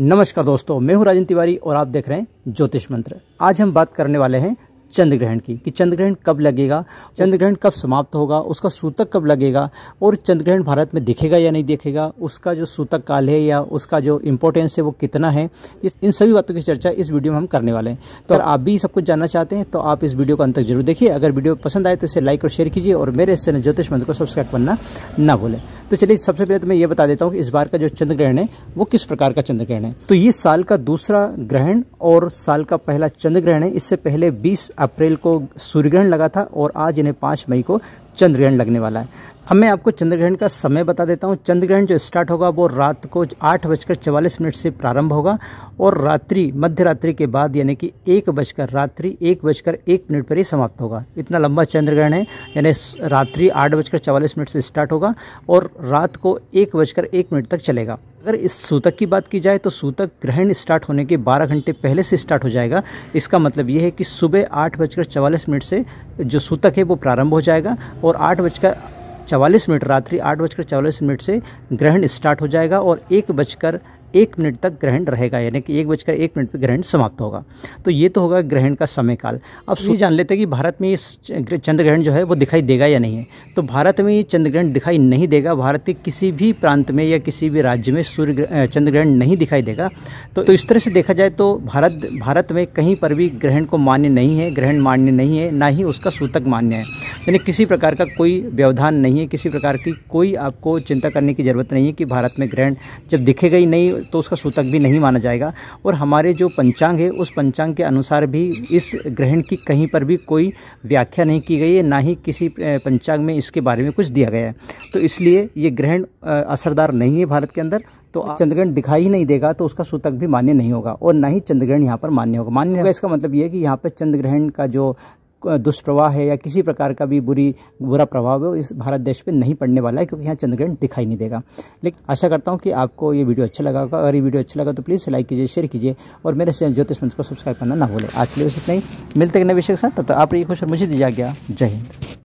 नमस्कार दोस्तों मैं हूं राजन तिवारी और आप देख रहे हैं ज्योतिष मंत्र आज हम बात करने वाले हैं चंद्र ग्रहण की कि चंद्र ग्रहण कब लगेगा चंद्र ग्रहण कब समाप्त होगा उसका सूतक कब लगेगा और चंद्र ग्रहण भारत में दिखेगा या नहीं दिखेगा उसका जो सूतक काल है या उसका जो इम्पोर्टेंस है वो कितना है इस इन सभी बातों की चर्चा इस वीडियो में हम करने वाले हैं तो अगर आप भी सब कुछ जानना चाहते हैं तो आप इस वीडियो को अंत तक जरूर देखिए अगर वीडियो पसंद आए तो इसे लाइक और शेयर कीजिए और मेरे इस चैनल ज्योतिष मंत्र को सब्सक्राइब करना ना भूलें तो चलिए सबसे पहले तो मैं ये बता देता हूँ कि इस बार का जो चंद्र ग्रहण है वो किस प्रकार का चंद्र ग्रहण है तो ये साल का दूसरा ग्रहण और साल का पहला चंद्र ग्रहण है इससे पहले बीस अप्रैल को सूर्यग्रहण लगा था और आज इन्हें पाँच मई को चंद्रग्रहण लगने वाला है अब मैं आपको चंद्रग्रहण का समय बता देता हूँ चंद्रग्रहण जो स्टार्ट होगा वो रात को आठ बजकर चवालीस मिनट से प्रारंभ होगा और रात्रि मध्य रात्रि के बाद यानी कि एक बजकर रात्रि एक बजकर एक मिनट पर ही समाप्त होगा इतना लंबा चंद्रग्रहण है यानी रात्रि आठ बजकर चवालीस मिनट से स्टार्ट होगा और रात को एक बजकर एक मिनट तक चलेगा अगर इस सूतक की बात की जाए तो सूतक ग्रहण स्टार्ट होने के 12 घंटे पहले से स्टार्ट हो जाएगा इसका मतलब यह है कि सुबह आठ बजकर चवालीस मिनट से जो सूतक है वो प्रारंभ हो जाएगा और आठ बजकर चवालीस मिनट रात्रि आठ बजकर चवालीस मिनट से ग्रहण स्टार्ट हो जाएगा और एक बजकर एक मिनट तक ग्रहण रहेगा यानी कि एक बजकर एक मिनट पर ग्रहण समाप्त होगा तो ये तो होगा ग्रहण का समय काल अब सूर्य जान लेते हैं कि भारत में इस चंद्र ग्रहण जो है वो दिखाई देगा या नहीं है तो भारत में ये चंद्र ग्रहण दिखाई नहीं देगा भारत के किसी भी प्रांत में या किसी भी राज्य में सूर्य चंद्र ग्रहण नहीं दिखाई देगा तो, तो इस तरह से देखा जाए तो भारत भारत में कहीं पर भी ग्रहण को मान्य नहीं है ग्रहण मान्य नहीं है ना ही उसका सूतक मान्य है यानी किसी प्रकार का कोई व्यवधान नहीं है किसी प्रकार की कोई आपको चिंता करने की ज़रूरत नहीं है कि भारत में ग्रहण जब दिखेगा ही नहीं तो उसका सूतक भी नहीं माना जाएगा और हमारे जो पंचांग है उस पंचांग के अनुसार भी इस ग्रहण की कहीं पर भी कोई व्याख्या नहीं की गई है ना ही किसी पंचांग में इसके बारे में कुछ दिया गया है तो इसलिए ये ग्रहण असरदार नहीं है भारत के अंदर तो चंद्रग्रहण दिखाई ही नहीं देगा तो उसका सूतक भी मान्य नहीं होगा और ना ही चंद्रग्रहण यहाँ पर मान्य होगा मान्य होगा इसका मतलब ये है कि यहाँ पर चंद्रग्रहण का जो दुष्प्रवाह है या किसी प्रकार का भी बुरी बुरा प्रभाव है इस भारत देश पे नहीं पड़ने वाला है क्योंकि यहाँ चंद्रग्रहण दिखाई नहीं देगा लेकिन आशा करता हूँ कि आपको ये वीडियो अच्छा लगा होगा अगर ये वीडियो अच्छा लगा तो प्लीज़ लाइक कीजिए शेयर कीजिए और मेरे चैनल ज्योतिष मंच को सब्सक्राइब करना ना भूलें आज के लिए बस इतना ही मिलते हैं नए विषय के साथ तब तो आप ये खुश और मुझे दीजिए गया जय हिंद